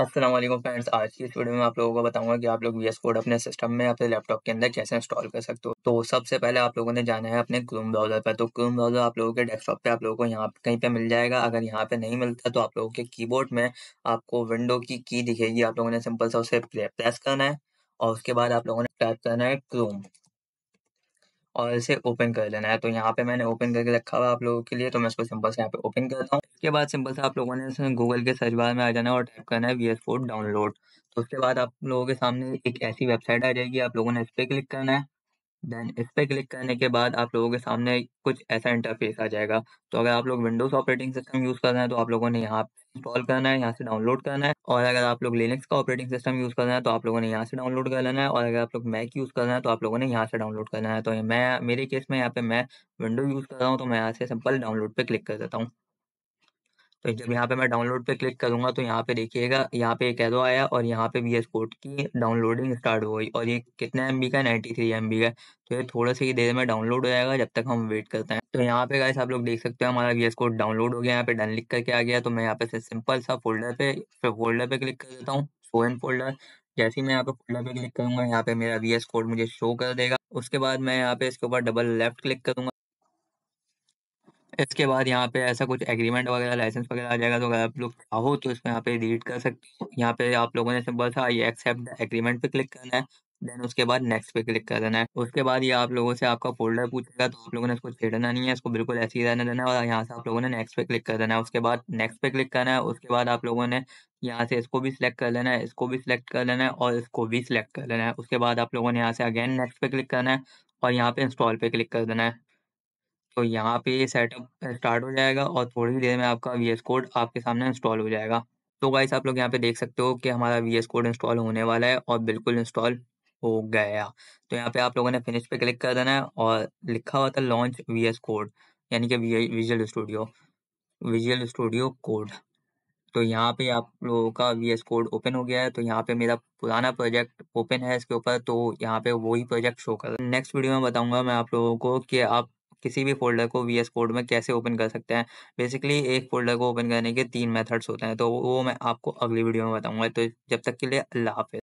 Aslam friends आज की इस वीडियो में आप लोगों को बताऊंगा कि आप लोग वी एस कोड अपने सिस्टम में अपने लैपटॉप के अंदर कैसे इंस्टॉल कर सकते हो तो सबसे पहले आप लोगों ने जाना है अपने क्रोम ब्राउजर पर तो क्रोम ब्राउजर आप लोगों के डेस्कटॉप पे आप लोगों को यहाँ कहीं पे मिल जाएगा अगर यहाँ पे नहीं मिलता तो आप लोगों के की में आपको विंडो की की दिखेगी आप लोगों ने सिंपल सा उसे प्रेस करना है और उसके बाद आप लोगों ने टाइप करना है क्रोम और इसे ओपन कर लेना है तो यहाँ पे मैंने ओपन करके रखा हुआ आप लोगों के लिए तो मैं इसको सिंपल से यहाँ पे ओपन करता हूँ इसके बाद सिंपल से आप लोगों ने गूगल के सर्च बार में आ जाना है और टाइप करना है वी एस कोड डाउनलोड तो उसके बाद आप लोगों के सामने एक ऐसी वेबसाइट आ जाएगी आप लोगों ने इस पर क्लिक करना है देन इस पे क्लिक करने के बाद आप लोगों के सामने कुछ ऐसा इंटरफेस आ जाएगा तो अगर आप लोग विंडोज ऑपरेटिंग सिस्टम यूज़ कर रहे हैं तो आप लोगों ने यहाँ इंस्टॉल करना है यहाँ से डाउनलोड करना है और अगर आप लोग लिनक्स का ऑपरेटिंग सिस्टम यूज़ कर रहे हैं तो आप लोगों ने यहाँ से डाउनलोड कर लेना है और अगर आप लोग मैक यूज़ कर रहे हैं तो आप लोगों ने यहाँ से डाउनलोड करना है तो मैं मेरे केस में यहाँ पे मैं विंडो यूज़ कर रहा हूँ तो मैं यहाँ से सिंपल डाउनलोड पे क्लिक कर देता हूँ तो जब यहाँ पे मैं डाउनलोड पे क्लिक करूंगा तो यहाँ पे देखिएगा यहाँ पे एक एरो आया और यहाँ पे वी एस कोड की डाउनलोडिंग स्टार्ट हो गई और ये कितना एम का नाइन्टी थ्री एम का तो ये थोड़ा सा ही देर में डाउनलोड हो जाएगा जब तक हम वेट करते हैं तो यहाँ पे गाइस आप लोग देख सकते हैं हमारा वी एस कोड डाउनलोड हो गया यहाँ पे डन लिख करके आ गया तो मैं यहाँ पे सिंपल सा फोल्डर पे फोल्डर पे क्लिक कर देता हूँ शो इन फोल्डर जैसे ही मैं यहाँ पे फोल्डर पे क्लिक करूंगा यहाँ पे मेरा वी एस कोड मुझे शो कर देगा उसके बाद मैं यहाँ पे इसके ऊपर डबल लेफ्ट क्लिक करूंगा इसके बाद यहाँ पे ऐसा कुछ एग्रीमेंट वगैरह लाइसेंस वगैरह आ जाएगा तो अगर आप लोग चाहो तो इसको यहाँ पे रीड कर सकते हो यहाँ पे आप लोगों ने सिंपल सा ये एक्सेप्ट एग्रीमेंट पे क्लिक करना है देन उसके बाद नेक्स्ट पे क्लिक कर देना है उसके बाद ये आप लोगों से आपका फोल्डर पूछेगा तो आप लोगों ने इसको छेड़ना नहीं है इसको बिल्कुल ऐसे ही रहने देना है और यहाँ से आप लोगों ने नेक्स्ट पे क्लिक कर देना है उसके बाद नेक्स्ट पे क्लिक करना है उसके बाद आप लोगों ने यहाँ से इसको भी सिलेक्ट कर लेना है इसको भी सिलेक्ट कर लेना है और इसको भी सिलेक्ट कर लेना है उसके बाद आप लोगों ने यहाँ से अगेन नेक्स्ट पे क्लिक करना है और यहाँ पे इंस्टॉल पे क्लिक कर देना है तो यहाँ पे ये सेटअप स्टार्ट हो जाएगा और थोड़ी देर में आपका वी कोड आपके सामने इंस्टॉल हो जाएगा तो गाइस आप लोग यहाँ पे देख सकते हो कि हमारा वी कोड इंस्टॉल होने वाला है और बिल्कुल इंस्टॉल हो गया तो यहाँ पे आप लोगों ने फिनिश पे क्लिक कर देना है और लिखा हुआ था लॉन्च वी कोड यानी कि visual studio visual studio code तो यहाँ पे आप लोगों का वी कोड ओपन हो गया है तो यहाँ पे मेरा पुराना प्रोजेक्ट ओपन है इसके ऊपर तो यहाँ पे वही प्रोजेक्ट शो कर नेक्स्ट वीडियो में बताऊंगा मैं आप लोगों को कि आप किसी भी फोल्डर को वी एस कोड में कैसे ओपन कर सकते हैं बेसिकली एक फोल्डर को ओपन करने के तीन मेथड्स होते हैं तो वो मैं आपको अगली वीडियो में बताऊंगा तो जब तक के लिए अल्लाह हाफिज़